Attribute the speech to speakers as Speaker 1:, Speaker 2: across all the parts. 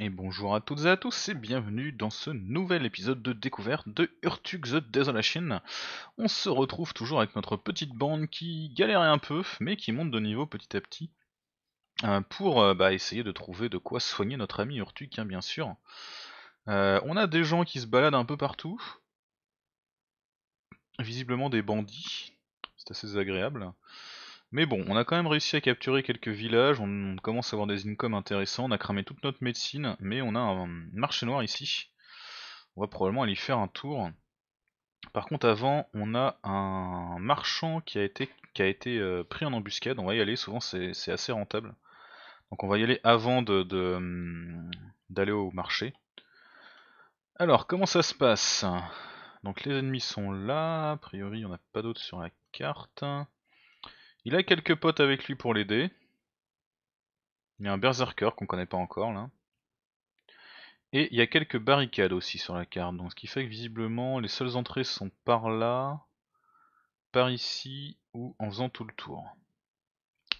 Speaker 1: Et bonjour à toutes et à tous et bienvenue dans ce nouvel épisode de découverte de Urtug the Desolation. On se retrouve toujours avec notre petite bande qui galère un peu mais qui monte de niveau petit à petit euh, pour euh, bah, essayer de trouver de quoi soigner notre ami Urtug hein, bien sûr. Euh, on a des gens qui se baladent un peu partout. Visiblement des bandits. C'est assez agréable. Mais bon, on a quand même réussi à capturer quelques villages, on, commence à avoir des incomes intéressants, on a cramé toute notre médecine, mais on a un marché noir ici. On va probablement aller faire un tour. Par contre avant, on a un marchand qui a été, euh, pris en embuscade, on va y aller, souvent c'est assez rentable. Donc on va y aller avant hum, d'aller au marché. Alors, comment ça se passe Donc les ennemis sont là, a priori il n'y en a pas d'autres sur la carte. Il a quelques potes avec lui pour l'aider. Il y a un berserker qu'on connaît pas encore là. Et il y a quelques barricades aussi sur la carte, donc ce qui fait que visiblement les seules entrées sont par là, par ici ou en faisant tout le tour.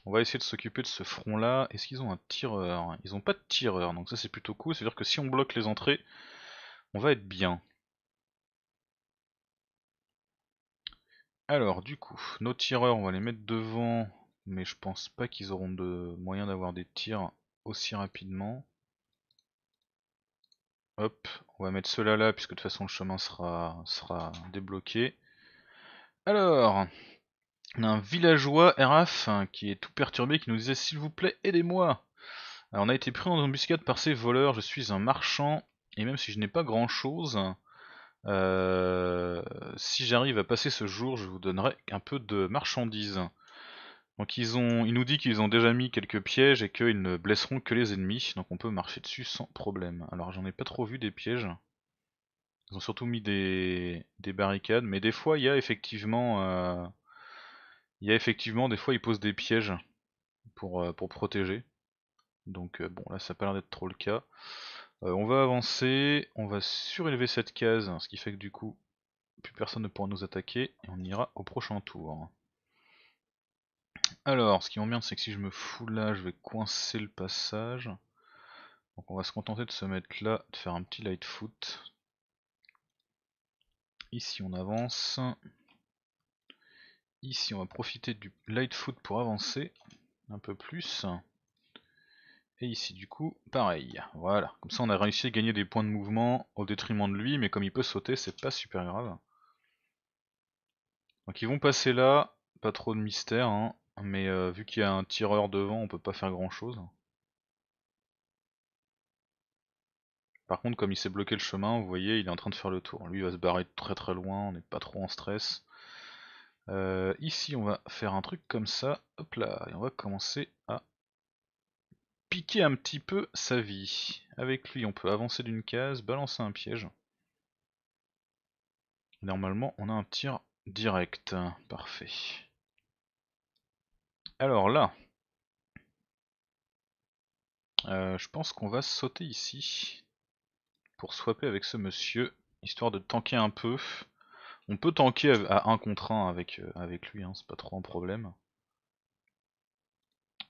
Speaker 1: On va essayer de s'occuper de ce front là. Est-ce qu'ils ont un tireur Ils n'ont pas de tireur, donc ça c'est plutôt cool. C'est-à-dire que si on bloque les entrées, on va être bien. Alors, du coup, nos tireurs, on va les mettre devant, mais je pense pas qu'ils auront de moyen d'avoir des tirs aussi rapidement. Hop, on va mettre cela là, puisque de toute façon le chemin sera, débloqué. Alors, on a un villageois, RAF, hein, qui est tout perturbé, qui nous disait « S'il vous plaît, aidez-moi » Alors, on a été pris en embuscade par ces voleurs, je suis un marchand, et même si je n'ai pas grand-chose, euh, si j'arrive à passer ce jour, je vous donnerai un peu de marchandises. Donc ils ont, il nous dit qu'ils ont déjà mis quelques pièges et qu'ils ne blesseront que les ennemis, donc on peut marcher dessus sans problème. Alors j'en ai pas trop vu des pièges. Ils ont surtout mis des, barricades, mais des fois il y a effectivement, euh, il y a effectivement des fois ils posent des pièges pour, euh, pour protéger. Donc bon là ça a pas l'air d'être trop le cas. Euh, on va avancer, on va surélever cette case, ce qui fait que du coup, plus personne ne pourra nous attaquer, et on ira au prochain tour. Alors, ce qui bien, c'est que si je me fous là, je vais coincer le passage. Donc on va se contenter de se mettre là, de faire un petit light foot. Ici on avance. Ici on va profiter du light foot pour avancer un peu plus. Et ici du coup, pareil, voilà. Comme ça on a réussi à gagner des points de mouvement au détriment de lui, mais comme il peut sauter, c'est pas super grave. Donc ils vont passer là, pas trop de mystère, hein. mais euh, vu qu'il y a un tireur devant, on peut pas faire grand chose. Par contre, comme il s'est bloqué le chemin, vous voyez, il est en train de faire le tour. Lui il va se barrer très très loin, on n'est pas trop en stress. Euh, ici, on va faire un truc comme ça, hop là, et on va commencer à piquer un petit peu sa vie. Avec lui, on peut avancer d'une case, balancer un piège. Normalement, on a un tir direct. Parfait. Alors là, euh, je pense qu'on va sauter ici pour swapper avec ce monsieur, histoire de tanker un peu. On peut tanker à 1 contre 1 avec, euh, avec lui, hein, c'est pas trop un problème.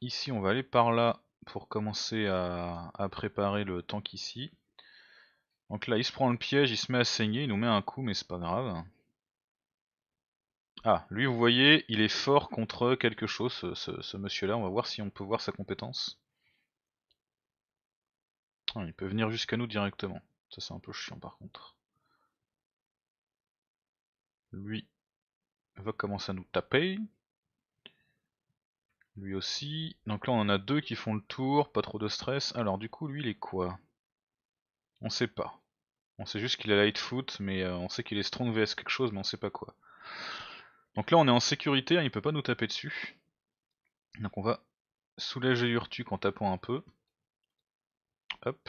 Speaker 1: Ici on va aller par là pour commencer à, préparer le tank ici. Donc là, il se prend le piège, il se met à saigner, il nous met un coup, mais c'est pas grave. Ah, lui, vous voyez, il est fort contre quelque chose, ce, monsieur-là. On va voir si on peut voir sa compétence. Ah, il peut venir jusqu'à nous directement. Ça, c'est un peu chiant, par contre. Lui va commencer à nous taper. Lui aussi. Donc là on en a deux qui font le tour, pas trop de stress. Alors du coup lui il est quoi On sait pas. On sait juste qu'il a Lightfoot foot, mais euh, on sait qu'il est strong vs quelque chose, mais on sait pas quoi. Donc là on est en sécurité, hein, il peut pas nous taper dessus. Donc on va soulager Urtuk en tapant un peu. Hop.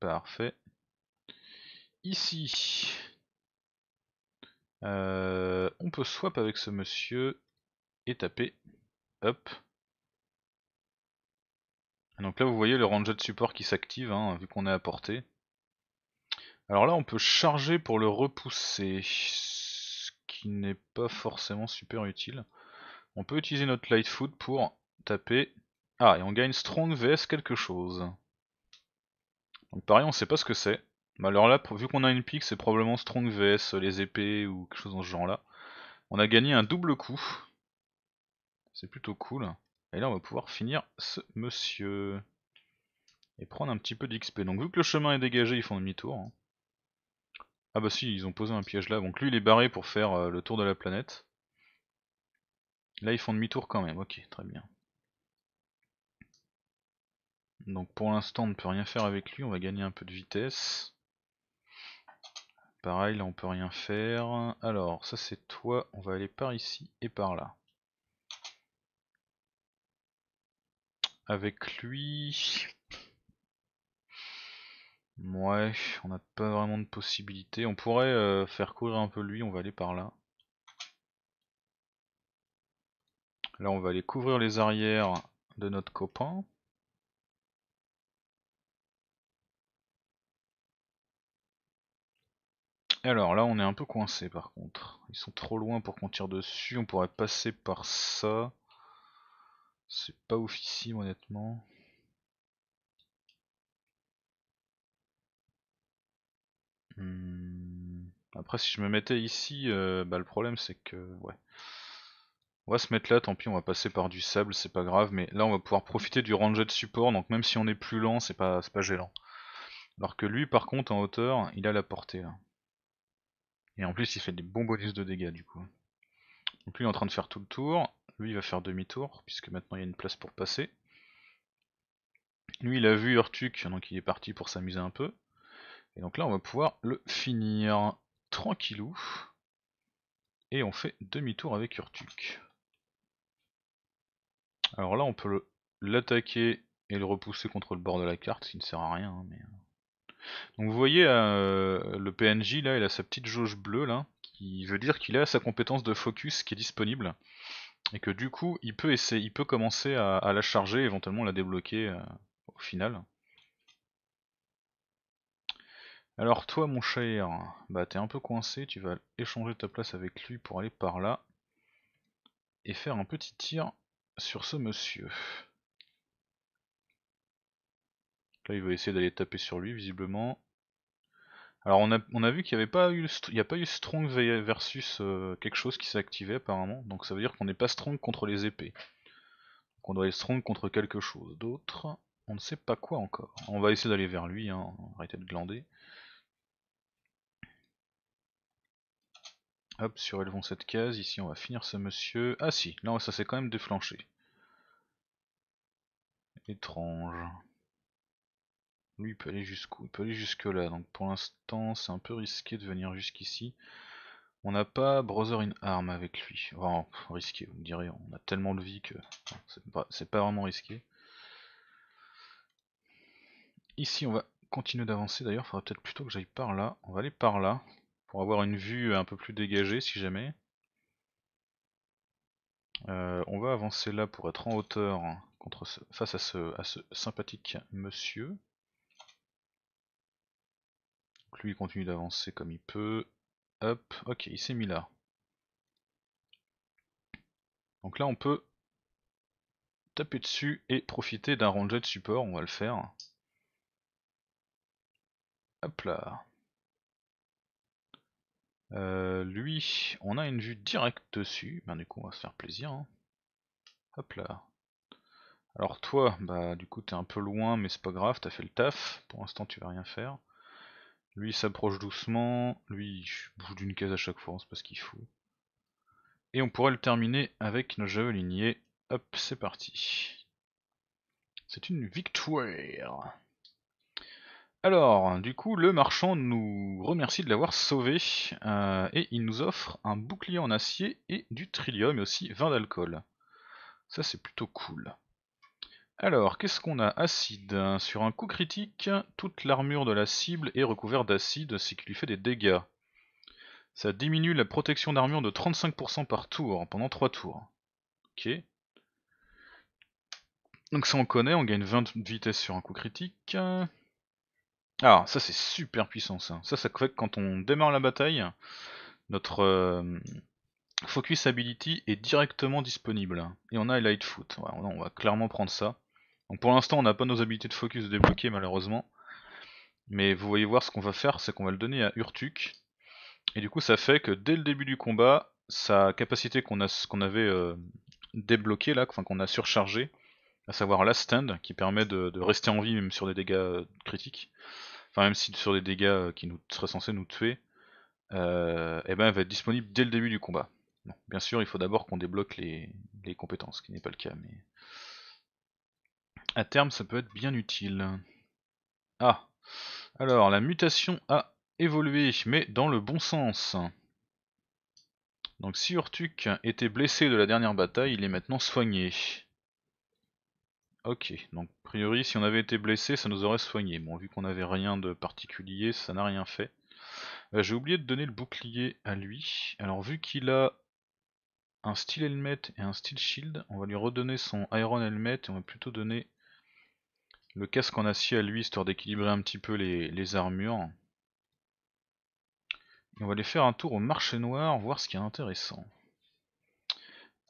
Speaker 1: Parfait. Ici, euh, on peut swap avec ce monsieur et taper. Hop. donc là, vous voyez le ranger de support qui s'active, hein, vu qu'on est à portée. Alors là, on peut charger pour le repousser, ce qui n'est pas forcément super utile. On peut utiliser notre light foot pour taper. Ah, et on gagne strong vs quelque chose. Donc pareil, on sait pas ce que c'est. Mais alors là, vu qu'on a une pique, c'est probablement strong vs les épées ou quelque chose dans ce genre là. On a gagné un double coup, c'est plutôt cool. Et là, on va pouvoir finir ce monsieur. Et prendre un petit peu d'XP. Donc vu que le chemin est dégagé, ils font demi-tour. Hein. Ah bah si, ils ont posé un piège là. Donc lui, il est barré pour faire euh, le tour de la planète. Là, ils font demi-tour quand même. Ok, très bien. Donc pour l'instant, on ne peut rien faire avec lui. On va gagner un peu de vitesse. Pareil, là, on peut rien faire. Alors, ça c'est toi. On va aller par ici et par là. avec lui. Ouais, on n'a pas vraiment de possibilité. On pourrait euh, faire courir un peu lui, on va aller par là. Là, on va aller couvrir les arrières de notre copain. Et alors là, on est un peu coincé par contre. Ils sont trop loin pour qu'on tire dessus. On pourrait passer par ça. C'est pas officiel honnêtement. Hmm. Après si je me mettais ici, euh, bah, le problème c'est que... Ouais. On va se mettre là, tant pis on va passer par du sable, c'est pas grave, mais là on va pouvoir profiter du ranger de support, donc même si on est plus lent, c'est pas, pas gênant. Alors que lui par contre en hauteur, il a la portée là. Et en plus il fait des bons bonus de dégâts du coup. Donc lui il est en train de faire tout le tour, lui, il va faire demi-tour, puisque maintenant il y a une place pour passer. Lui, il a vu Urtuk, donc il est parti pour s'amuser un peu. Et donc là, on va pouvoir le finir tranquillou. Et on fait demi-tour avec Urtuk. Alors là, on peut l'attaquer et le repousser contre le bord de la carte, ce qui ne sert à rien. Hein, mais... Euh. Donc vous voyez, euh, le PNJ, là, il a sa petite jauge bleue, là, qui veut dire qu'il a sa compétence de focus qui est disponible et que du coup il peut essayer, il peut commencer à, la charger, éventuellement la débloquer euh, au final. Alors toi mon cher, bah t'es un peu coincé, tu vas échanger ta place avec lui pour aller par là et faire un petit tir sur ce monsieur. Là il va essayer d'aller taper sur lui visiblement. Alors on a, vu qu'il n'y avait pas eu, a pas eu strong versus euh, quelque chose qui s'est activé apparemment, donc ça veut dire qu'on n'est pas strong contre les épées. Donc on doit être strong contre quelque chose d'autre, on ne sait pas quoi encore. On va essayer d'aller vers lui, hein. arrêtez de glander. Hop, surélevons cette case, ici on va finir ce monsieur. Ah si, là ça s'est quand même déflanché. Étrange. Lui, il peut aller jusqu'où peut aller jusque-là. Donc pour l'instant, c'est un peu risqué de venir jusqu'ici. On n'a pas Brother in Arm avec lui. Enfin, risqué, vous me direz. On a tellement de vie que c'est pas, vraiment risqué. Ici, on va continuer d'avancer. D'ailleurs, il faudrait peut-être plutôt que j'aille par là. On va aller par là pour avoir une vue un peu plus dégagée si jamais. Euh, on va avancer là pour être en hauteur contre face à ce sympathique monsieur lui continue d'avancer comme il peut. Hop, ok, il s'est mis là. Donc là on peut taper dessus et profiter d'un rangé de support, on va le faire. Hop là. Euh, lui, on a une vue directe dessus, ben du coup on va se faire plaisir. Hein. Hop là. Alors toi, bah du coup t'es un peu loin mais c'est pas grave, t'as fait le taf, pour l'instant tu vas rien faire. Lui s'approche doucement, lui bouge d'une case à chaque fois, c'est pas ce qu'il faut. Et on pourrait le terminer avec nos javelinier. Hop, c'est parti. C'est une victoire. Alors, du coup, le marchand nous remercie de l'avoir sauvé euh, et il nous offre un bouclier en acier et du trillium et aussi vin d'alcool. Ça, c'est plutôt cool. Alors, qu'est-ce qu'on a Acide. Sur un coup critique, toute l'armure de la cible est recouverte d'acide, ce qui lui fait des dégâts. Ça diminue la protection d'armure de 35% par tour, pendant 3 tours. Ok. Donc ça on connaît, on gagne 20 de vitesse sur un coup critique. Alors, ah, ça c'est super puissant ça. Ça, ça fait que quand on démarre la bataille, notre euh, focus ability est directement disponible. Et on a Lightfoot. on va clairement prendre ça. Donc pour l'instant, on n'a pas nos habilités de focus débloquées malheureusement. Mais vous voyez voir ce qu'on va faire, c'est qu'on va le donner à Urtuk. Et du coup, ça fait que dès le début du combat, sa capacité qu'on avait euh, débloquée là, enfin qu'on a surchargée, à savoir la stand, qui permet de, rester en vie même sur des dégâts euh, critiques, enfin même si sur des dégâts euh, qui nous seraient censés nous tuer, et eh ben elle va être disponible dès le début du combat. bien sûr, il faut d'abord qu'on débloque les, compétences, ce qui n'est pas le cas, mais à terme, ça peut être bien utile. Ah Alors, la mutation a évolué, mais dans le bon sens. Donc si Urtuk était blessé de la dernière bataille, il est maintenant soigné. Ok, donc a priori si on avait été blessé, ça nous aurait soigné. Bon, vu qu'on n'avait rien de particulier, ça n'a rien fait. Euh, j'ai oublié de donner le bouclier à lui. Alors vu qu'il a un steel helmet et un steel shield, on va lui redonner son iron helmet et on va plutôt donner le casque en acier à lui, histoire d'équilibrer un petit peu les, armures. on va aller faire un tour au marché noir, voir ce qui est intéressant.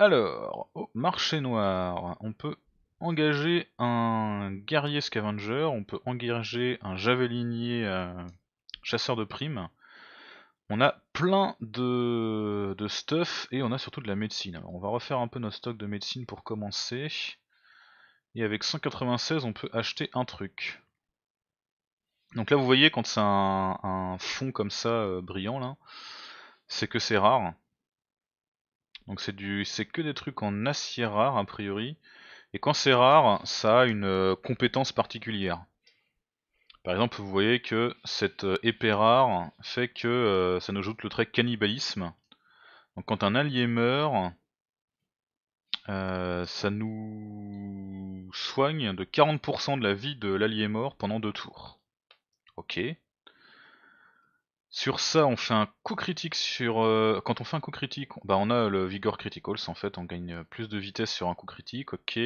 Speaker 1: Alors, au marché noir, on peut engager un guerrier scavenger, on peut engager un javelinier euh, chasseur de primes. On a plein de, de, stuff et on a surtout de la médecine. on va refaire un peu nos stocks de médecine pour commencer. Et avec 196, on peut acheter un truc. Donc là, vous voyez, quand c'est un, fond comme ça, euh, brillant, là, c'est que c'est rare. Donc c'est du, c'est que des trucs en acier rare, a priori. Et quand c'est rare, ça a une euh, compétence particulière. Par exemple, vous voyez que cette euh, épée rare fait que ça nous ajoute le trait cannibalisme. Donc quand un allié meurt, euh, ça nous soigne de 40% de la vie de l'allié mort pendant deux tours. Ok. Sur ça, on fait un coup critique sur. Euh, quand on fait un coup critique, bah on a le Vigor Criticals en fait, on gagne plus de vitesse sur un coup critique, ok.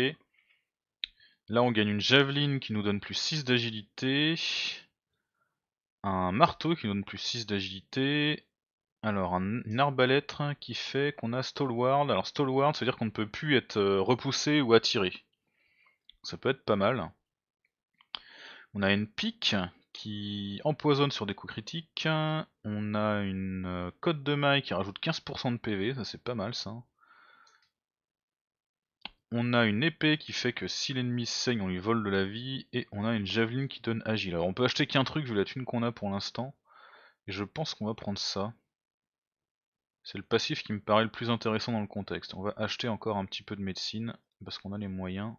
Speaker 1: Là, on gagne une javeline qui nous donne plus 6 d'agilité, un marteau qui nous donne plus 6 d'agilité, alors, un, une arbalète qui fait qu'on a Stalwart. Alors, Stalwart, ça veut dire qu'on ne peut plus être euh, repoussé ou attiré. Ça peut être pas mal. On a une pique qui empoisonne sur des coups critiques. On a une euh, cote de maille qui rajoute 15% de PV, ça c'est pas mal ça. On a une épée qui fait que si l'ennemi saigne, on lui vole de la vie. Et on a une javeline qui donne agile. Alors on peut acheter qu'un truc vu la thune qu'on a pour l'instant. Et je pense qu'on va prendre ça. C'est le passif qui me paraît le plus intéressant dans le contexte. On va acheter encore un petit peu de médecine, parce qu'on a les moyens.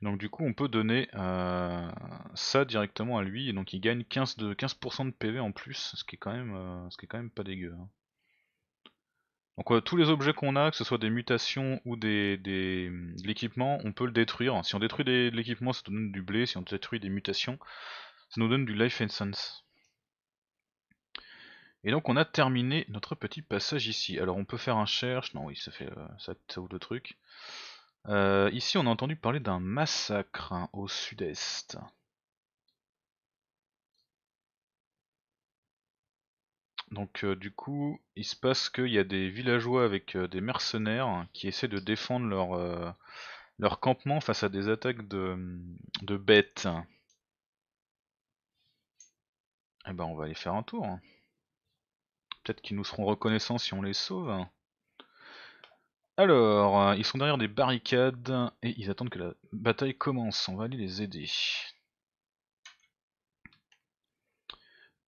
Speaker 1: Donc du coup on peut donner euh, ça directement à lui et donc il gagne 15 de, 15% de PV en plus, ce qui est quand même, euh, ce qui est quand même pas dégueu. Hein. Donc tous les objets qu'on a, que ce soit des mutations ou des, de l'équipement, on peut le détruire. Si on détruit des, de l'équipement ça nous donne du blé, si on détruit des mutations, ça nous donne du life essence. Et donc on a terminé notre petit passage ici. Alors on peut faire un cherche, non oui ça fait euh, ça, ou deux trucs. Euh, ici on a entendu parler d'un massacre hein, au sud-est. Donc euh, du coup il se passe qu'il y a des villageois avec des mercenaires hein, qui essaient de défendre leur, leur campement face à des attaques de, bêtes. Et eh ben on va aller faire un tour. Hein qui nous seront reconnaissants si on les sauve. Alors, euh, ils sont derrière des barricades et ils attendent que la bataille commence. On va aller les aider.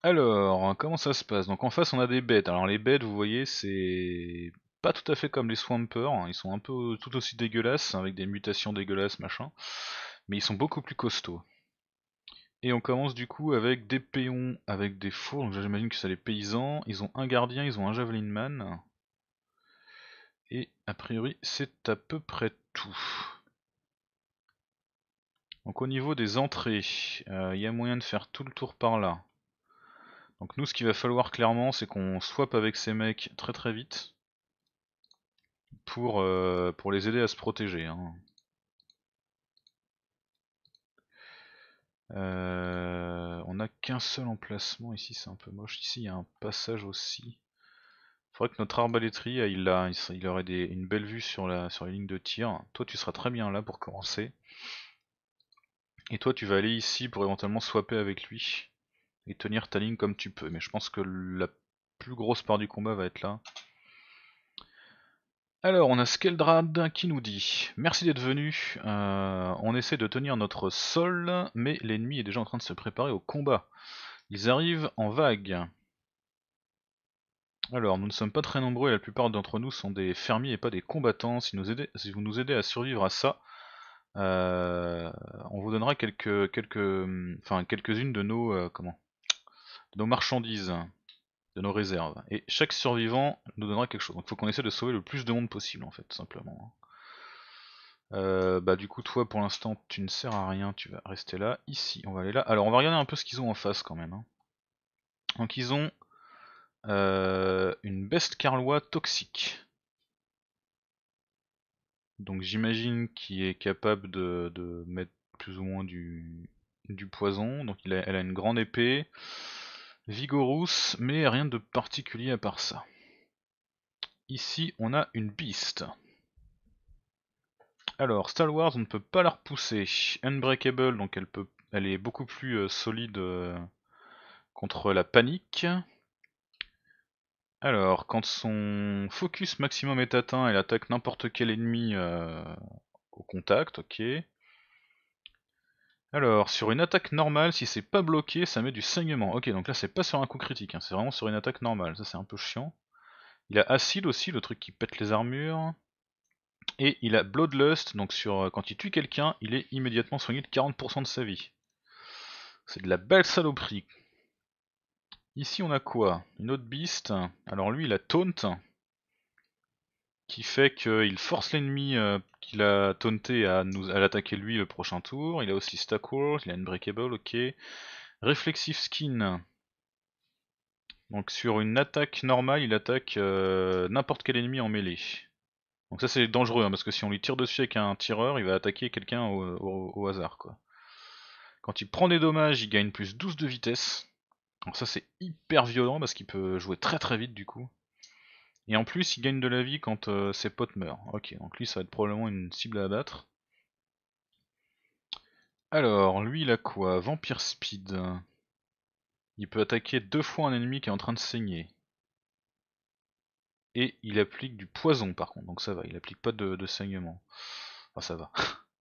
Speaker 1: Alors, comment ça se passe Donc en face on a des bêtes. Alors les bêtes, vous voyez, c'est pas tout à fait comme les Swampers. Hein. Ils sont un peu tout aussi dégueulasses, avec des mutations dégueulasses, machin. Mais ils sont beaucoup plus costauds. Et on commence du coup avec des péons avec des fours, donc j'imagine que c'est les paysans. Ils ont un gardien, ils ont un javelin man. Et a priori, c'est à peu près tout. Donc au niveau des entrées, il euh, y a moyen de faire tout le tour par là. Donc nous, ce qu'il va falloir clairement, c'est qu'on swap avec ces mecs très très vite pour, euh, pour les aider à se protéger. Hein. Euh, on n'a qu'un seul emplacement ici, c'est un peu moche. Ici, il y a un passage aussi. Il faudrait que notre arbalétrier, euh, il, a, il aurait une belle vue sur, la, sur les lignes de tir. Toi, tu seras très bien là pour commencer. Et toi, tu vas aller ici pour éventuellement swapper avec lui. Et tenir ta ligne comme tu peux. Mais je pense que la plus grosse part du combat va être là. Alors, on a Skeldrad qui nous dit Merci d'être venu. Euh, on essaie de tenir notre sol, mais l'ennemi est déjà en train de se préparer au combat. Ils arrivent en vague. Alors, nous ne sommes pas très nombreux et la plupart d'entre nous sont des fermiers et pas des combattants. Si, vous nous aidez à survivre à ça, euh, on vous donnera quelques, unes euh, de nos marchandises de nos réserves. Et chaque survivant nous donnera quelque chose. Donc il faut qu'on essaie de sauver le plus de monde possible en fait, simplement. Euh, bah du coup toi pour l'instant tu ne sers à rien, tu vas rester là. Ici on va aller là. Alors on va regarder un peu ce qu'ils ont en face quand même. Hein. Donc ils ont euh, une best carlois toxique. Donc j'imagine qu'il est capable de, mettre plus ou moins du, poison. Donc il elle a une grande épée. Vigorous, mais rien de particulier à part ça. Ici, on a une piste. Alors, Star Wars, on ne peut pas la repousser. Unbreakable, donc elle, peut, elle est beaucoup plus euh, solide euh, contre la panique. Alors, quand son focus maximum est atteint, elle attaque n'importe quel ennemi euh, au contact, ok. Alors, sur une attaque normale, si c'est pas bloqué, ça met du saignement. Ok, donc là c'est pas sur un coup critique, hein. c'est vraiment sur une attaque normale, ça c'est un peu chiant. Il a acide aussi, le truc qui pète les armures. Et il a Bloodlust, donc sur euh, quand il tue quelqu'un, il est immédiatement soigné de 40% de sa vie. C'est de la belle saloperie. Ici on a quoi Une autre beast. Alors lui il a taunt, qui fait qu'il force l'ennemi euh, qu'il a taunté à, nous, à l'attaquer lui le prochain tour. Il a aussi Stack il a unbreakable, Breakable, ok. Reflexive Skin. Donc sur une attaque normale, il attaque euh, n'importe quel ennemi en mêlée. Donc ça c'est dangereux, hein, parce que si on lui tire dessus avec un tireur, il va attaquer quelqu'un au, hasard. quoi. Quand il prend des dommages, il gagne plus 12 de vitesse. Donc ça c'est hyper violent, parce qu'il peut jouer très très vite du coup. Et en plus, il gagne de la vie quand euh, ses potes meurent. Ok, donc lui, ça va être probablement une cible à abattre. Alors, lui, il a quoi Vampire Speed. Il peut attaquer deux fois un ennemi qui est en train de saigner. Et il applique du poison, par contre. Donc ça va, il applique pas de, de saignement. Enfin, ah, ça va.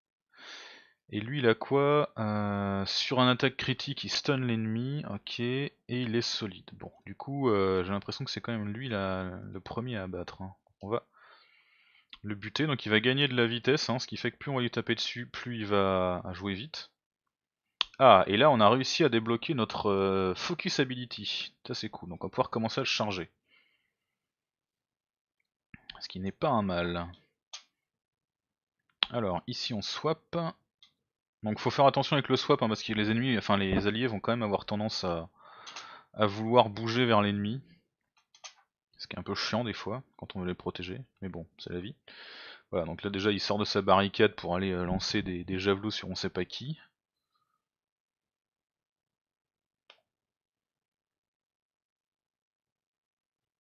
Speaker 1: Et lui, il a quoi euh, Sur un attaque critique, il stun l'ennemi, ok, et il est solide. Bon, du coup, euh, j'ai l'impression que c'est quand même lui le premier à abattre. Hein. On va le buter, donc il va gagner de la vitesse, hein, ce qui fait que plus on va lui taper dessus, plus il va euh, jouer vite. Ah, et là on a réussi à débloquer notre Focus Ability, ça c'est cool, donc on va pouvoir commencer à le charger. Ce qui n'est pas un mal. Alors, ici on swap, donc faut faire attention avec le swap hein, parce que les ennemis, enfin les alliés vont quand même avoir tendance à, vouloir bouger vers l'ennemi. Ce qui est un peu chiant des fois quand on veut les protéger, mais bon, c'est la vie. Voilà, donc là déjà il sort de sa barricade pour aller euh, lancer des, javelots sur on sait pas qui.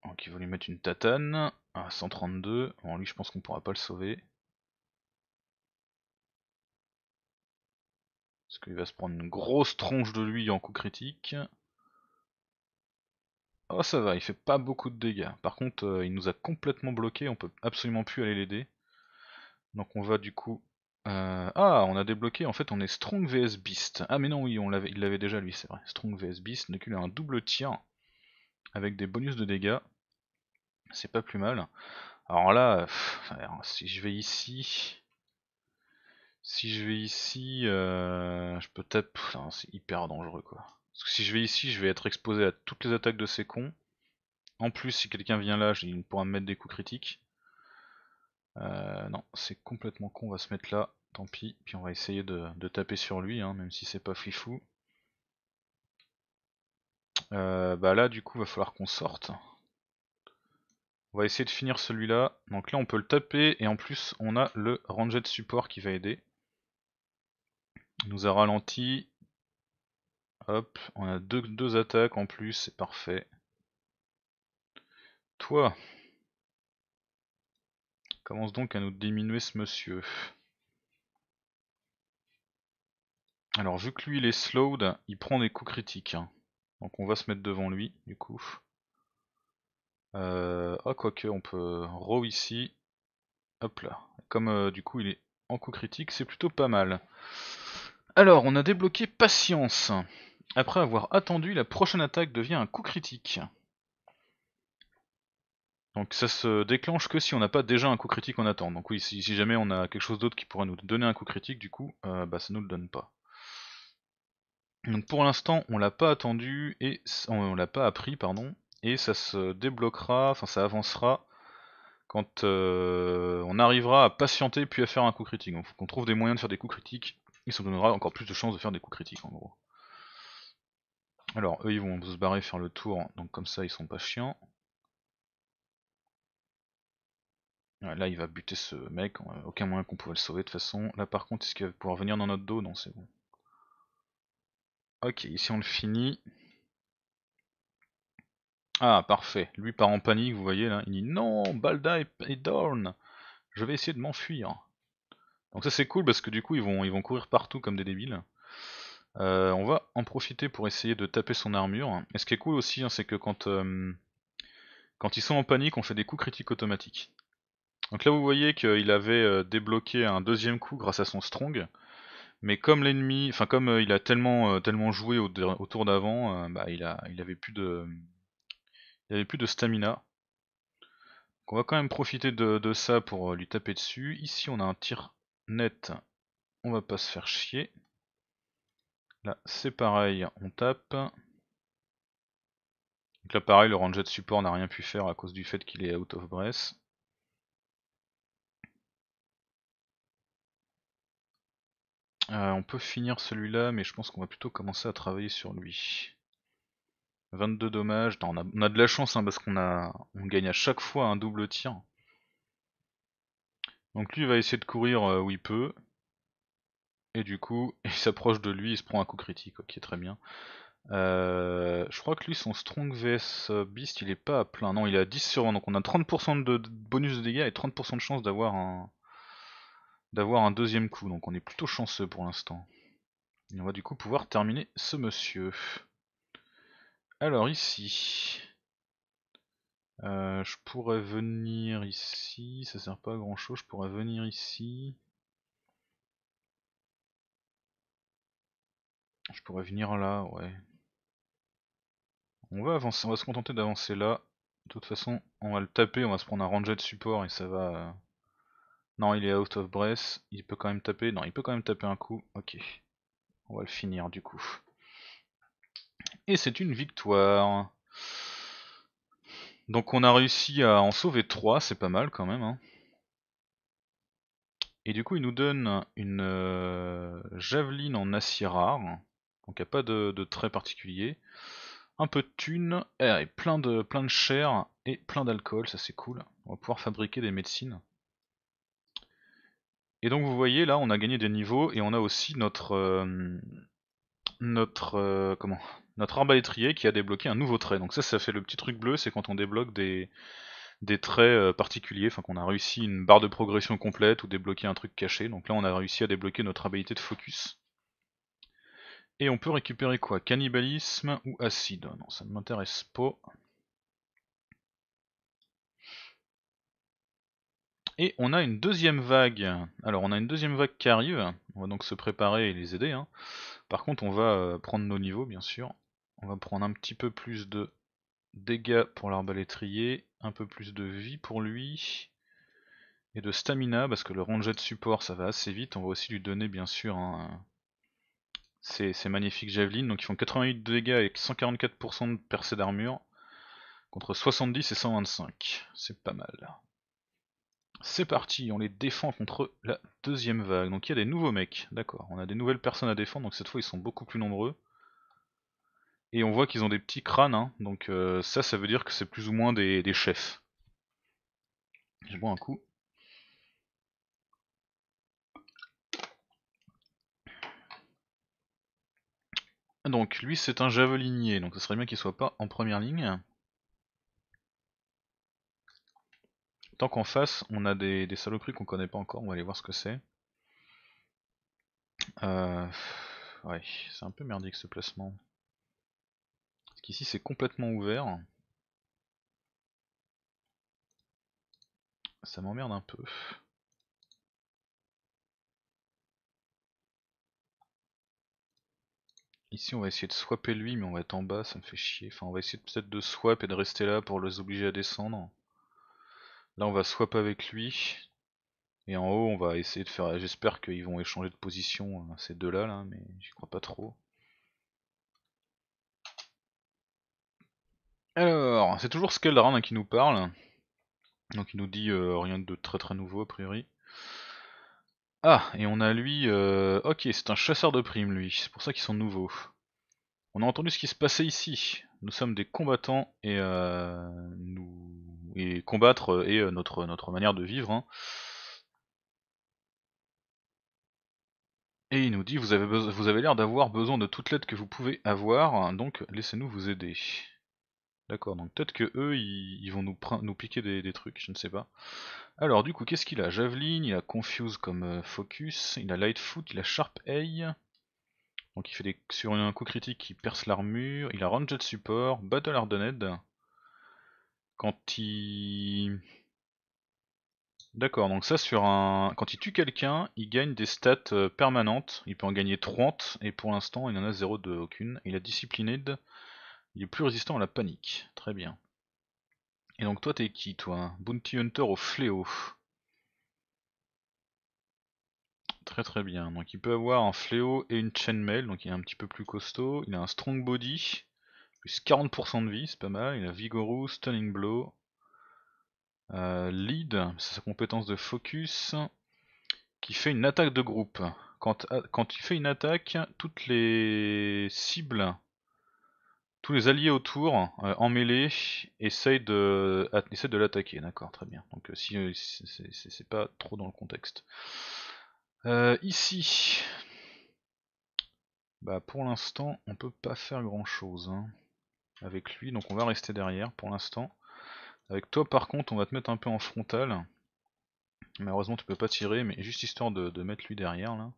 Speaker 1: Donc il va lui mettre une tatane à ah, 132. Bon lui je pense qu'on pourra pas le sauver. qu'il va se prendre une grosse tronche de lui en coup critique. Oh ça va, il fait pas beaucoup de dégâts. Par contre, euh, il nous a complètement bloqué, on peut absolument plus aller l'aider. Donc on va du coup... Euh, ah, on a débloqué, en fait on est Strong vs Beast. Ah mais non, oui, il l'avait déjà lui, c'est vrai. Strong vs Beast, donc il a un double tir avec des bonus de dégâts. C'est pas plus mal. Alors là, si je vais ici... Si je vais ici, euh, je peux taper. c'est hyper dangereux quoi. Parce que si je vais ici, je vais être exposé à toutes les attaques de ces cons. En plus, si quelqu'un vient là, il pourra me mettre des coups critiques. Euh, non, c'est complètement con, on va se mettre là, tant pis. Puis on va essayer de, taper sur lui, hein, même si c'est pas flifou euh, bah là, du coup, il va falloir qu'on sorte. On va essayer de finir celui-là. Donc là, on peut le taper, et en plus, on a le de support qui va aider nous a ralenti. Hop, on a deux, deux attaques en plus, c'est parfait. Toi, commence donc à nous diminuer ce monsieur. Alors vu que lui il est slowed, il prend des coups critiques. Hein. Donc on va se mettre devant lui, du coup. Euh, ah quoique on peut row ici. Hop là. Comme euh, du coup il est en coup critique, c'est plutôt pas mal. Alors, on a débloqué Patience. Après avoir attendu, la prochaine attaque devient un coup critique. Donc ça se déclenche que si on n'a pas déjà un coup critique en attente. Donc oui, si, jamais on a quelque chose d'autre qui pourrait nous donner un coup critique, du coup, euh, bah, ça nous le donne pas. Donc pour l'instant, on l'a pas attendu et on, l'a pas appris, pardon, et ça se débloquera, enfin ça avancera quand euh, on arrivera à patienter puis à faire un coup critique. Donc faut qu'on trouve des moyens de faire des coups critiques il se donnera encore plus de chances de faire des coups critiques en gros. Alors eux ils vont se barrer faire le tour, donc comme ça ils sont pas chiants. là il va buter ce mec, aucun moyen qu'on pouvait le sauver de toute façon. Là par contre est-ce qu'il va pouvoir venir dans notre dos Non c'est bon. Ok, ici on le finit. Ah parfait, lui part en panique, vous voyez là, il dit non, Balda et Dorn, je vais essayer de m'enfuir. Donc ça c'est cool parce que du coup ils vont, ils vont courir partout comme des débiles. Euh, on va en profiter pour essayer de taper son armure. Et ce qui est cool aussi hein, c'est que quand, euh, quand ils sont en panique on fait des coups critiques automatiques. Donc là vous voyez qu'il avait euh, débloqué un deuxième coup grâce à son strong. Mais comme l'ennemi, enfin comme il a tellement, tellement joué au, tour d'avant, bah, il, a, il avait plus de. Il avait plus de stamina. Donc on va quand même profiter de, de ça pour lui taper dessus. Ici on a un tir net, on va pas se faire chier. Là, c'est pareil, on tape. là, pareil, le ranger de support n'a rien pu faire à cause du fait qu'il est out of breath. Euh, on peut finir celui-là, mais je pense qu'on va plutôt commencer à travailler sur lui. 22 dommages, on, a, de la chance hein, parce qu'on on gagne à chaque fois un double tir. Donc lui va essayer de courir euh, où il peut. Et du coup, il s'approche de lui, il se prend un coup critique, qui est très bien. Euh, je crois que lui, son Strong VS euh, Beast, il est pas à plein. Non, il est à 10 sur 20. Donc on a 30% de bonus de dégâts et 30% de chance d'avoir un d'avoir un deuxième coup. Donc on est plutôt chanceux pour l'instant. Et on va du coup pouvoir terminer ce monsieur. Alors ici, euh, je pourrais venir ici, ça sert pas à grand chose, je pourrais venir ici. Je pourrais venir là, ouais. On va avancer, on va se contenter d'avancer là. De toute façon, on va le taper, on va se prendre un ranger de support et ça va... Euh. Non, il est out of breath, il peut quand même taper, non, il peut quand même taper un coup, ok. On va le finir du coup. Et c'est une victoire donc on a réussi à en sauver 3, c'est pas mal quand même. Hein. Et du coup il nous donne une euh, javeline en acier rare, donc il n'y a pas de, trait particulier. Un peu de thunes, eh, et plein de, plein de chair et plein d'alcool, ça c'est cool. On va pouvoir fabriquer des médecines. Et donc vous voyez là on a gagné des niveaux et on a aussi notre... Euh, notre... Euh, comment notre arbalétrier qui a débloqué un nouveau trait. Donc ça, ça fait le petit truc bleu, c'est quand on débloque des, des traits euh, particuliers, enfin qu'on a réussi une barre de progression complète ou débloquer un truc caché. Donc là, on a réussi à débloquer notre habileté de focus. Et on peut récupérer quoi Cannibalisme ou acide Non, ça ne m'intéresse pas. Et on a une deuxième vague. Alors on a une deuxième vague qui arrive. On va donc se préparer et les aider. Hein. Par contre on va euh, prendre nos niveaux bien sûr. On va prendre un petit peu plus de dégâts pour l'arbalétrier, un peu plus de vie pour lui, et de stamina, parce que le ranger de support ça va assez vite, on va aussi lui donner bien sûr hein, ces, magnifiques javelines, donc ils font 88 de dégâts avec 144% de percée d'armure, contre 70 et 125, c'est pas mal. C'est parti, on les défend contre la deuxième vague, donc il y a des nouveaux mecs, d'accord, on a des nouvelles personnes à défendre, donc cette fois ils sont beaucoup plus nombreux. Et on voit qu'ils ont des petits crânes, hein. donc euh, ça, ça veut dire que c'est plus ou moins des, chefs. Je bois un coup. Donc lui c'est un javelinier, donc ce serait bien qu'il soit pas en première ligne. Tant qu'en face on a des, saloperies qu'on connaît pas encore, on va aller voir ce que c'est. Euh, ouais, c'est un peu merdique ce placement. Parce qu'ici c'est complètement ouvert. Ça m'emmerde un peu. Ici on va essayer de swapper lui mais on va être en bas, ça me fait chier. Enfin on va essayer peut-être de swap et de rester là pour les obliger à descendre. Là on va swap avec lui. Et en haut on va essayer de faire... J'espère qu'ils vont échanger de position euh, ces deux là, là mais j'y crois pas trop. Alors, c'est toujours Skeldran qui nous parle. Donc il nous dit euh, rien de très très nouveau a priori. Ah, et on a lui... Euh, ok, c'est un chasseur de primes lui, c'est pour ça qu'ils sont nouveaux. On a entendu ce qui se passait ici. Nous sommes des combattants et euh, nous et combattre est euh, notre, notre manière de vivre. Hein. Et il nous dit, vous avez, vous avez l'air d'avoir besoin de toute l'aide que vous pouvez avoir, donc laissez-nous vous aider. D'accord, donc peut-être que eux, ils, vont nous, nous piquer des, trucs, je ne sais pas. Alors du coup, qu'est-ce qu'il a Javelin, il a Confuse comme euh, focus, il a Lightfoot, il a Sharp A. Donc il fait des, sur un coup critique, il perce l'armure, il a Ranged Support, Battle Hardened. Quand il... D'accord, donc ça sur un... Quand il tue quelqu'un, il gagne des stats euh, permanentes, il peut en gagner 30, et pour l'instant il n'en a zéro de aucune. Il a Disciplined, il est plus résistant à la panique. Très bien. Et donc toi t'es qui toi Bounty Hunter au fléau. Très très bien. Donc il peut avoir un fléau et une chainmail, donc il est un petit peu plus costaud. Il a un strong body, plus 40% de vie, c'est pas mal. Il a Vigorous, Stunning Blow, euh, Lead, c'est sa compétence de focus, qui fait une attaque de groupe. Quand, euh, quand il fait une attaque, toutes les cibles tous les alliés autour, en euh, mêlée, essayent de, l'attaquer, d'accord, très bien. Donc euh, si euh, c'est pas trop dans le contexte. ici, bah pour l'instant on peut pas faire grand chose hein, avec lui, donc on va rester derrière pour l'instant. Avec toi par contre on va te mettre un peu en frontal. Malheureusement tu peux pas tirer, mais juste histoire de, mettre lui derrière là.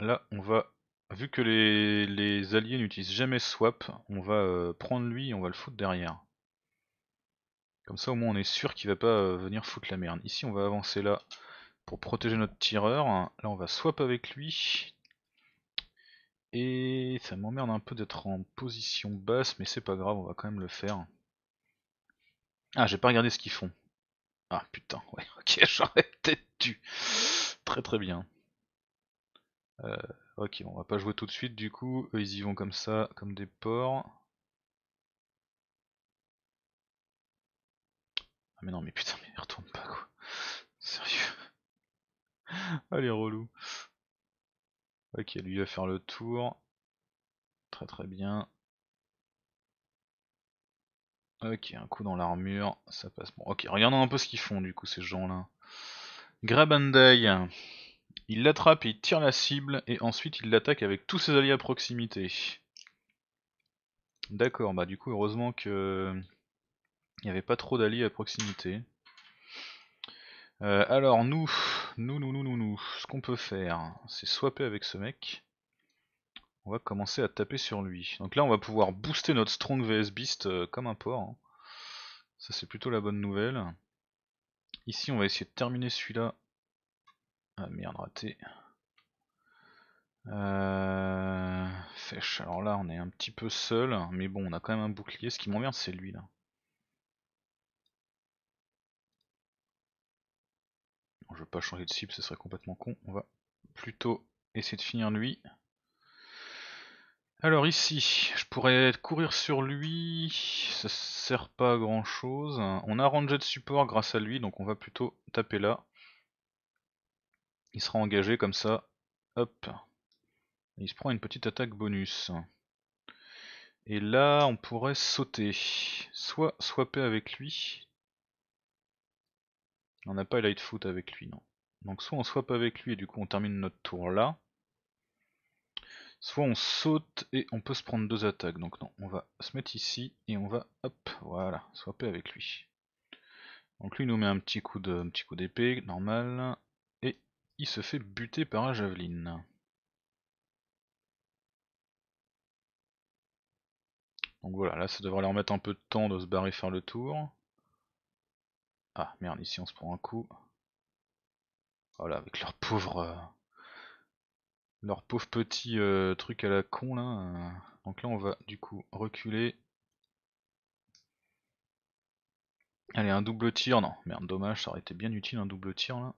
Speaker 1: là on va, vu que les, alliés n'utilisent jamais swap, on va euh, prendre lui et on va le foutre derrière. Comme ça au moins on est sûr qu'il va pas euh, venir foutre la merde. Ici on va avancer là pour protéger notre tireur, là on va swap avec lui. Et ça m'emmerde un peu d'être en position basse, mais c'est pas grave, on va quand même le faire. Ah, j'ai pas regardé ce qu'ils font. Ah putain, ouais, ok, j'aurais peut-être dû. Très très bien. Euh, ok, on va pas jouer tout de suite du coup. ils y vont comme ça, comme des porcs. Ah mais non, mais putain, mais ils retournent pas quoi. Sérieux. Allez, ah, relou. Ok, lui va faire le tour. Très très bien. Ok, un coup dans l'armure, ça passe. Bon, ok, regardons un peu ce qu'ils font du coup ces gens-là. Grabandai. Il l'attrape et il tire la cible, et ensuite il l'attaque avec tous ses alliés à proximité. D'accord, bah du coup heureusement que il n'y avait pas trop d'alliés à proximité. Euh, alors nous, nous, nous, nous, nous, nous, ce qu'on peut faire, c'est swapper avec ce mec. On va commencer à taper sur lui. Donc là on va pouvoir booster notre strong VS Beast euh, comme un porc. Hein. Ça c'est plutôt la bonne nouvelle. Ici on va essayer de terminer celui-là ah merde, raté. Euh... alors là on est un petit peu seul, mais bon on a quand même un bouclier, ce qui m'emmerde c'est lui là. Je je veux pas changer de cible, ce serait complètement con, on va plutôt essayer de finir lui. Alors ici, je pourrais courir sur lui, ça sert pas à grand chose. On a rangé de support grâce à lui, donc on va plutôt taper là. Il sera engagé comme ça. Hop. il se prend une petite attaque bonus. Et là, on pourrait sauter. Soit swapper avec lui. On n'a pas Lightfoot avec lui, non. Donc soit on swap avec lui et du coup on termine notre tour là. Soit on saute et on peut se prendre deux attaques. Donc non, on va se mettre ici et on va, hop, voilà, swapper avec lui. Donc lui nous met un petit coup un petit coup d'épée, normal il se fait buter par un javelin. Donc voilà, là ça devrait leur mettre un peu de temps de se barrer faire le tour. Ah merde, ici on se prend un coup. Voilà, avec leur pauvre... Euh, leur pauvre petit euh, truc à la con là. Euh. Donc là on va du coup reculer. Allez, un double tir, non, merde, dommage, ça aurait été bien utile un double tir là.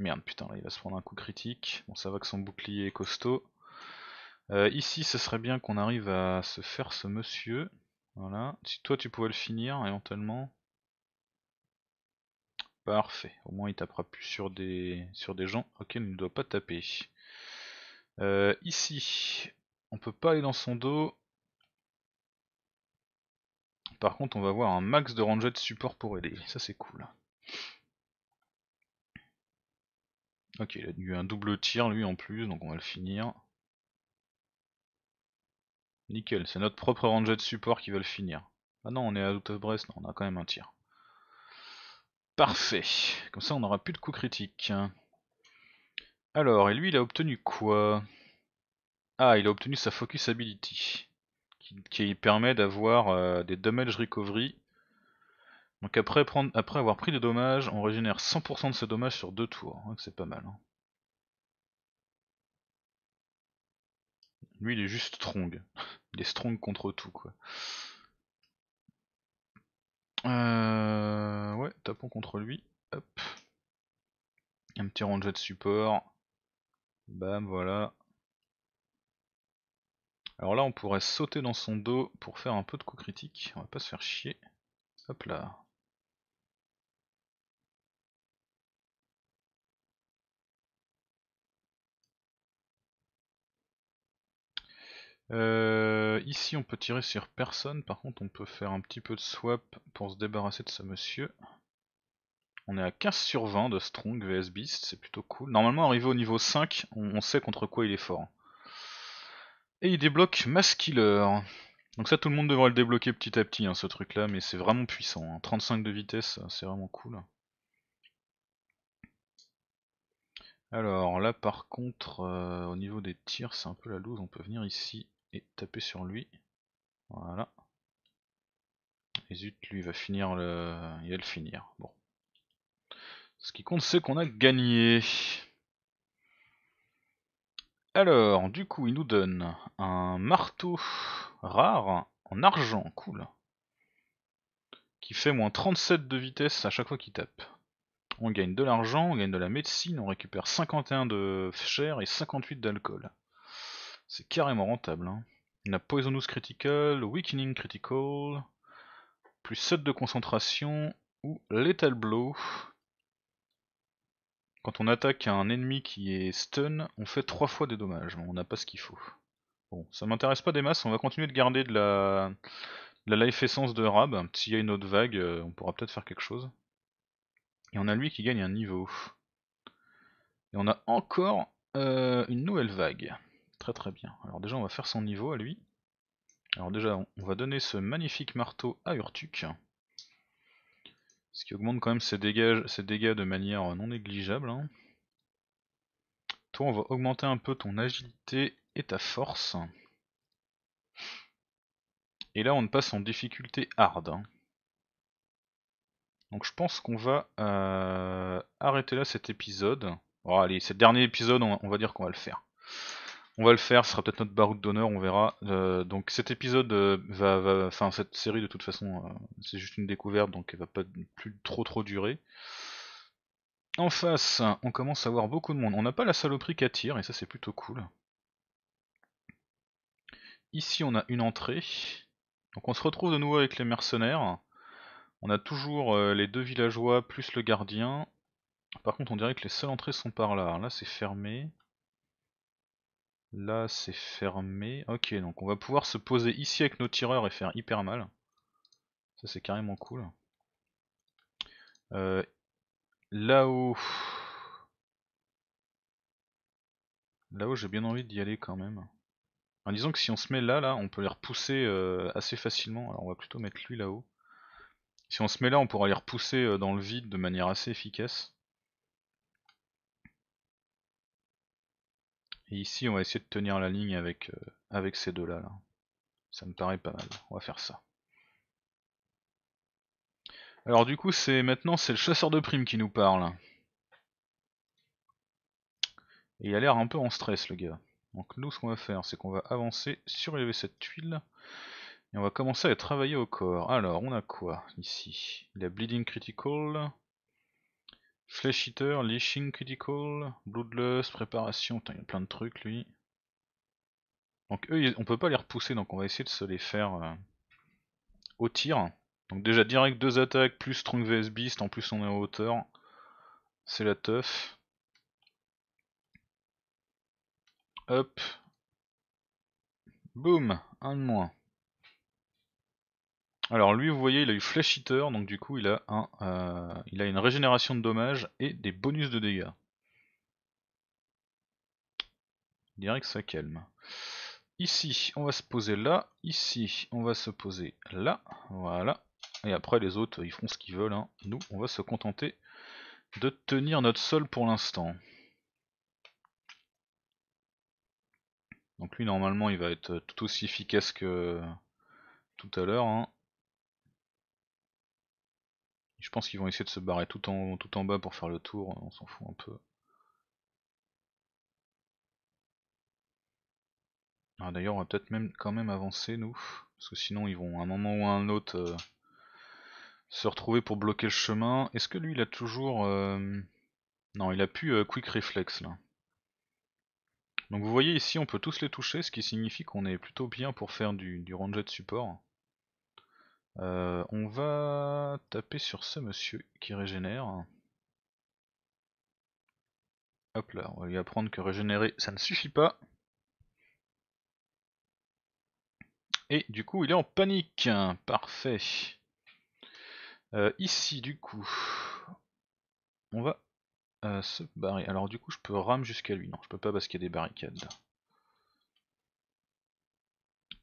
Speaker 1: Merde, putain, il va se prendre un coup critique. Bon, ça va que son bouclier est costaud. Euh, ici, ce serait bien qu'on arrive à se faire ce monsieur. Voilà. Si toi tu pouvais le finir éventuellement. Parfait. Au moins il tapera plus sur des sur des gens. Ok, il ne doit pas taper. Euh, ici, on peut pas aller dans son dos. Par contre, on va avoir un max de rangers de support pour aider. Ça c'est cool. Ok, il a eu un double tir lui en plus, donc on va le finir. Nickel, c'est notre propre ranger de support qui va le finir. Ah non, on est à out of Brest, on a quand même un tir. Parfait, comme ça on n'aura plus de coups critiques. Hein. Alors, et lui il a obtenu quoi Ah, il a obtenu sa focus ability, qui, permet d'avoir euh, des damage recovery donc après, avoir pris des dommages, on régénère 100% de ces dommages sur deux tours. Hein, c'est pas mal. Hein. Lui, il est juste strong. Il est strong contre tout, quoi. Euh, ouais, tapons contre lui. Hop. Un petit ranger de support. Bam, voilà. Alors là, on pourrait sauter dans son dos pour faire un peu de coup critique. On va pas se faire chier. Hop là. Euh, ici on peut tirer sur personne, par contre on peut faire un petit peu de swap pour se débarrasser de ce monsieur. On est à 15 sur 20 de Strong vs Beast, c'est plutôt cool. Normalement arrivé au niveau 5, on, sait contre quoi il est fort. Et il débloque Mass Killer. Donc ça tout le monde devrait le débloquer petit à petit hein, ce truc là, mais c'est vraiment puissant. 35 hein. de vitesse, c'est vraiment cool. Alors là par contre, euh, au niveau des tirs, c'est un peu la loose, on peut venir ici et taper sur lui. Voilà. Et zut, lui va finir le. Il va le finir. Bon. Ce qui compte, c'est qu'on a gagné. Alors, du coup, il nous donne un marteau rare en argent, cool. Qui fait moins 37 de vitesse à chaque fois qu'il tape. On gagne de l'argent, on gagne de la médecine, on récupère 51 de chair et 58 d'alcool. C'est carrément rentable. Hein. On a Poisonous Critical, Weakening Critical, plus 7 de concentration, ou Lethal Blow. Quand on attaque un ennemi qui est stun, on fait 3 fois des dommages, on n'a pas ce qu'il faut. Bon, ça m'intéresse pas des masses, on va continuer de garder de la, la life essence de Rab. S'il y a une autre vague, euh, on pourra peut-être faire quelque chose. Et on a lui qui gagne un niveau. Et on a encore euh, une nouvelle vague très bien. Alors déjà on va faire son niveau à lui. Alors déjà on va donner ce magnifique marteau à Urtuk. Ce qui augmente quand même ses dégâts, ses dégâts de manière non négligeable. Hein. Toi on va augmenter un peu ton agilité et ta force. Et là on passe en difficulté hard. Hein. Donc je pense qu'on va euh, arrêter là cet épisode. Bon allez, cet dernier épisode, on va dire qu'on va le faire. On va le faire, ce sera peut-être notre baroud d'honneur, on verra. Euh, donc cet épisode euh, va, enfin cette série de toute façon, euh, c'est juste une découverte, donc elle va pas plus trop trop durer. En face, on commence à voir beaucoup de monde. On n'a pas la saloperie qui attire, et ça c'est plutôt cool. Ici on a une entrée. Donc on se retrouve de nouveau avec les mercenaires. On a toujours les deux villageois plus le gardien. Par contre on dirait que les seules entrées sont par là. Là c'est fermé. Là, c'est fermé. Ok, donc on va pouvoir se poser ici avec nos tireurs et faire hyper mal. Ça, c'est carrément cool. Euh, là-haut... Là-haut, j'ai bien envie d'y aller quand même. en disant que si on se met là, là, on peut les repousser euh, assez facilement. Alors on va plutôt mettre lui là-haut. Si on se met là, on pourra les repousser euh, dans le vide de manière assez efficace. Et ici, on va essayer de tenir la ligne avec, euh, avec ces deux-là. Là. Ça me paraît pas mal. On va faire ça. Alors du coup, c'est maintenant c'est le chasseur de primes qui nous parle. Et il a l'air un peu en stress, le gars. Donc nous, ce qu'on va faire, c'est qu'on va avancer, surélever cette tuile. Et on va commencer à travailler au corps. Alors, on a quoi ici Il a Bleeding Critical. Flesh Eater, Leashing Critical, Bloodlust, Préparation, il y a plein de trucs lui. Donc eux on peut pas les repousser donc on va essayer de se les faire euh, au tir. Donc déjà direct deux attaques plus Strong VS Beast, en plus on est en hauteur. C'est la teuf. Hop. Boum, un de moins. Alors lui, vous voyez, il a eu Flash donc du coup, il a, un, euh, il a une régénération de dommages et des bonus de dégâts. que ça calme. Ici, on va se poser là. Ici, on va se poser là. Voilà. Et après, les autres, ils feront ce qu'ils veulent. Hein. Nous, on va se contenter de tenir notre sol pour l'instant. Donc lui, normalement, il va être tout aussi efficace que tout à l'heure. Hein. Je pense qu'ils vont essayer de se barrer tout en, tout en bas pour faire le tour, on s'en fout un peu. Ah, D'ailleurs on va peut-être même quand même avancer nous, parce que sinon ils vont à un moment ou à un autre euh, se retrouver pour bloquer le chemin. Est-ce que lui il a toujours... Euh, non il a plus euh, Quick Reflex là. Donc vous voyez ici on peut tous les toucher, ce qui signifie qu'on est plutôt bien pour faire du, du de support. Euh, on va taper sur ce monsieur qui régénère. Hop là, on va lui apprendre que régénérer ça ne suffit pas. Et du coup il est en panique, parfait. Euh, ici du coup, on va euh, se barrer. Alors du coup je peux rame jusqu'à lui, non je peux pas parce qu'il y a des barricades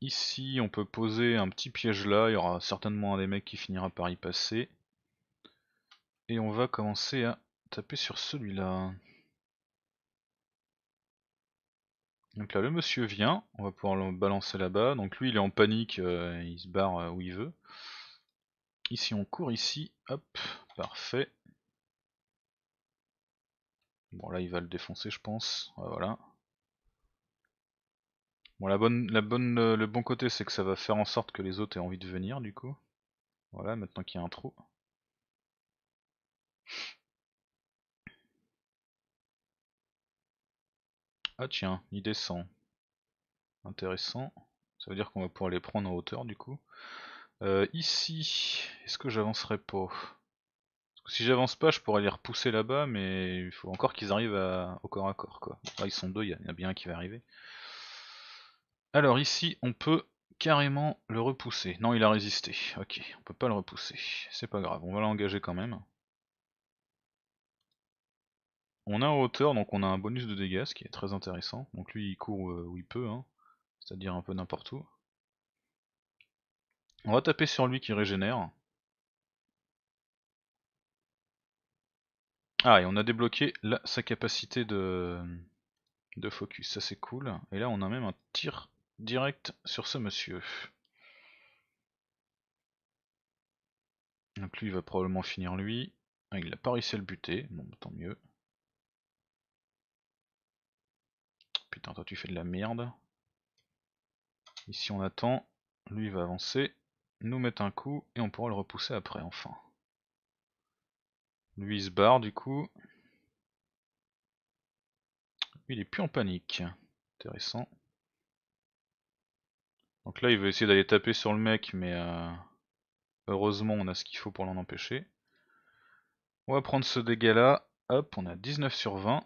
Speaker 1: ici, on peut poser un petit piège là, il y aura certainement un des mecs qui finira par y passer. Et on va commencer à taper sur celui-là. Donc là, le monsieur vient, on va pouvoir le balancer là-bas. Donc lui, il est en panique, euh, il se barre euh, où il veut. Ici, on court ici, hop, parfait. Bon, là, il va le défoncer, je pense. Voilà. Bon, la bonne, la bonne, le bon côté, c'est que ça va faire en sorte que les autres aient envie de venir, du coup. Voilà, maintenant qu'il y a un trou. Ah tiens, il descend. Intéressant. Ça veut dire qu'on va pouvoir les prendre en hauteur, du coup. Euh, ici, est-ce que j'avancerai pas Parce que si j'avance pas, je pourrais les repousser là-bas, mais il faut encore qu'ils arrivent au corps à corps, quoi. Ah, ils sont deux, il y, y, en a bien un qui va arriver. Alors ici, on peut carrément le repousser. Non, il a résisté. Ok, on peut pas le repousser. C'est pas grave, on va l'engager quand même. On a en hauteur, donc on a un bonus de dégâts, ce qui est très intéressant. Donc lui, il court euh, où il peut, hein. c'est-à-dire un peu n'importe où. On va taper sur lui qui régénère. Ah, et on a débloqué sa capacité de, de focus, ça c'est cool. Et là, on a même un tir direct sur ce monsieur. Donc lui il va probablement finir lui. Ah, il a pas réussi à le buter, bon bah, tant mieux. Putain toi tu fais de la merde. Ici on attend, lui il va avancer, nous mettre un coup et on pourra le repousser après enfin. Lui il se barre du coup. il est plus en panique. Intéressant. Donc là il veut essayer d'aller taper sur le mec mais euh, heureusement on a ce qu'il faut pour l'en empêcher. On va prendre ce dégât là, hop on a 19 sur 20,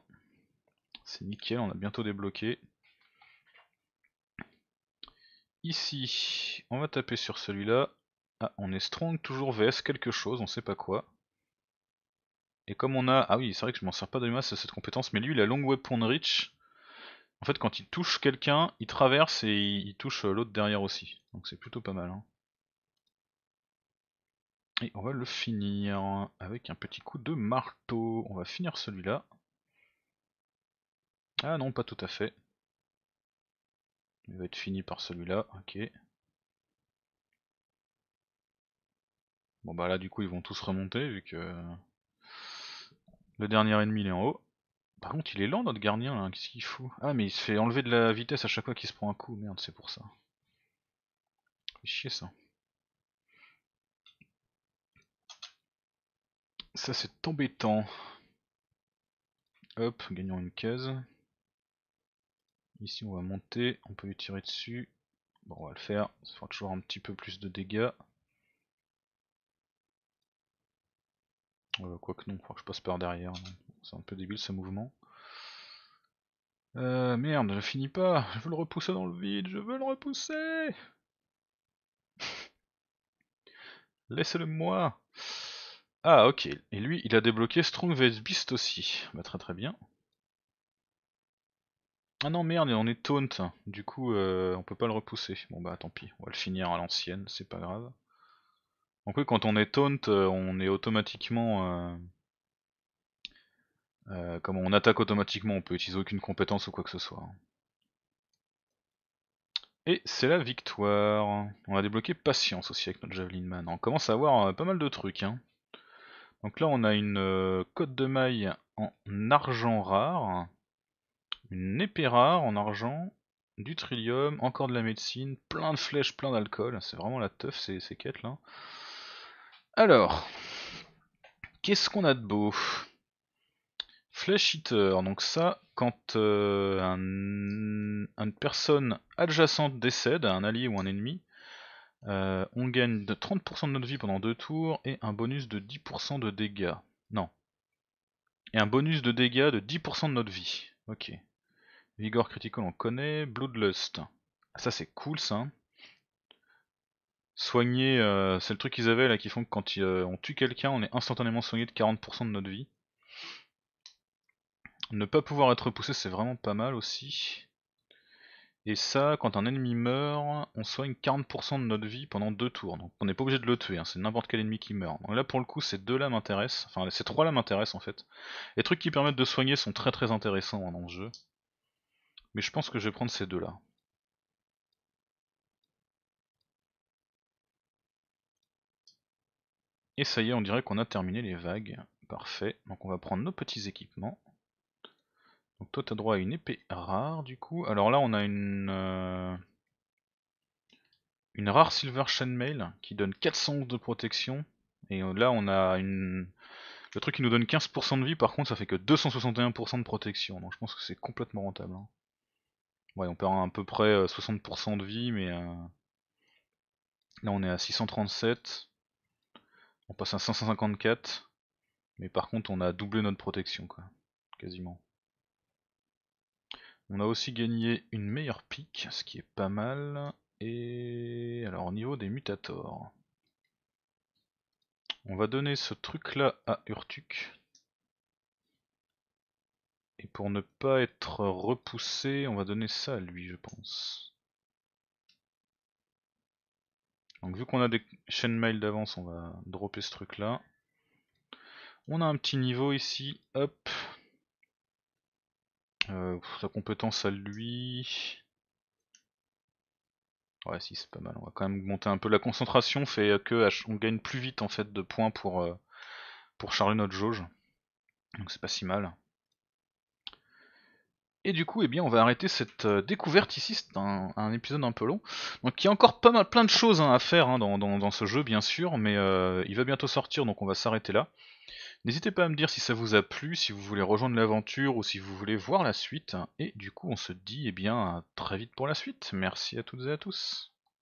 Speaker 1: c'est nickel, on a bientôt débloqué. Ici on va taper sur celui-là, ah, on est strong toujours vs quelque chose, on sait pas quoi. Et comme on a... Ah oui, c'est vrai que je m'en sers pas de masse à cette compétence, mais lui il a long weapon reach. En fait, quand il touche quelqu'un, il traverse et il touche euh, l'autre derrière aussi. Donc c'est plutôt pas mal. Hein. Et on va le finir avec un petit coup de marteau. On va finir celui-là. Ah non, pas tout à fait. Il va être fini par celui-là, ok. Bon bah là du coup ils vont tous remonter vu que le dernier ennemi il est en haut. Par contre, il est lent notre gardien là, hein, qu'est-ce qu'il fout Ah, mais il se fait enlever de la vitesse à chaque fois qu'il se prend un coup, merde, c'est pour ça. Fait chier ça. Ça c'est embêtant. Hop, gagnons une case. Ici on va monter, on peut lui tirer dessus. Bon, on va le faire, ça fera toujours un petit peu plus de dégâts. Euh, Quoique non, il faut que je passe par derrière. Hein. C'est un peu débile ce mouvement. Euh, merde, je finis pas. Je veux le repousser dans le vide. Je veux le repousser. Laissez-le moi. Ah, ok. Et lui, il a débloqué Strong vs Beast aussi. Bah, très très bien. Ah non, merde, on est taunt. Du coup, euh, on peut pas le repousser. Bon, bah, tant pis. On va le finir à l'ancienne. C'est pas grave. Donc, plus, quand on est taunt, euh, on est automatiquement. Euh euh, comme on attaque automatiquement, on peut utiliser aucune compétence ou quoi que ce soit. Et c'est la victoire. On a débloqué patience aussi avec notre Javelin Man. On commence à avoir euh, pas mal de trucs. Hein. Donc là on a une côte euh, cote de maille en argent rare, une épée rare en argent, du trillium, encore de la médecine, plein de flèches, plein d'alcool. C'est vraiment la teuf ces, ces quêtes là. Alors, qu'est-ce qu'on a de beau Flash hitter, donc ça, quand euh, une personne adjacente décède, un allié ou un ennemi, euh, on gagne 30% de notre vie pendant deux tours et un bonus de 10% de dégâts. Non. Et un bonus de dégâts de 10% de notre vie. Ok. Vigor critical on connaît. Bloodlust. Ah, ça c'est cool ça. Hein. Soigner, euh, c'est le truc qu'ils avaient là qui font que quand on tue quelqu'un, on est instantanément soigné de 40% de notre vie. Ne pas pouvoir être repoussé, c'est vraiment pas mal aussi. Et ça, quand un ennemi meurt, on soigne 40% de notre vie pendant deux tours. Donc on n'est pas obligé de le tuer, hein, c'est n'importe quel ennemi qui meurt. Donc là pour le coup ces deux là m'intéressent, enfin ces trois là m'intéressent en fait. Les trucs qui permettent de soigner sont très très intéressants hein, dans le jeu. Mais je pense que je vais prendre ces deux là. Et ça y est, on dirait qu'on a terminé les vagues. Parfait, donc on va prendre nos petits équipements. Donc toi t'as droit à une épée rare du coup. Alors là on a une euh, une rare silver chainmail qui donne 400 de protection. Et là on a une le truc qui nous donne 15% de vie par contre ça fait que 261% de protection. Donc je pense que c'est complètement rentable. Hein. Ouais on perd à, peu près 60% euh, de vie mais euh, là on est à 637. On passe à 554. Mais par contre on a doublé notre protection quoi. Quasiment. On a aussi gagné une meilleure pique, ce qui est pas mal. Et alors au niveau des mutators, on va donner ce truc là à Urtuk. Et pour ne pas être repoussé, on va donner ça à lui, je pense. Donc vu qu'on a des chaînes mail d'avance, on va dropper ce truc là. On a un petit niveau ici, hop, euh, sa compétence à lui. Ouais, si, c'est pas mal. On va quand même monter un peu. La concentration fait que on gagne plus vite en fait de points pour, euh, pour charger notre jauge. Donc c'est pas si mal. Et du coup, eh bien, on va arrêter cette euh, découverte ici, c'est un, épisode un peu long. Donc il y a encore pas mal, plein de choses hein, à faire hein, dans, dans, ce jeu, bien sûr, mais il va bientôt sortir, donc on va s'arrêter là. N'hésitez pas à me dire si ça vous a plu, si vous voulez rejoindre l'aventure ou si vous voulez voir la suite. Et du coup, on se dit eh bien à très vite pour la suite. Merci à toutes et à tous.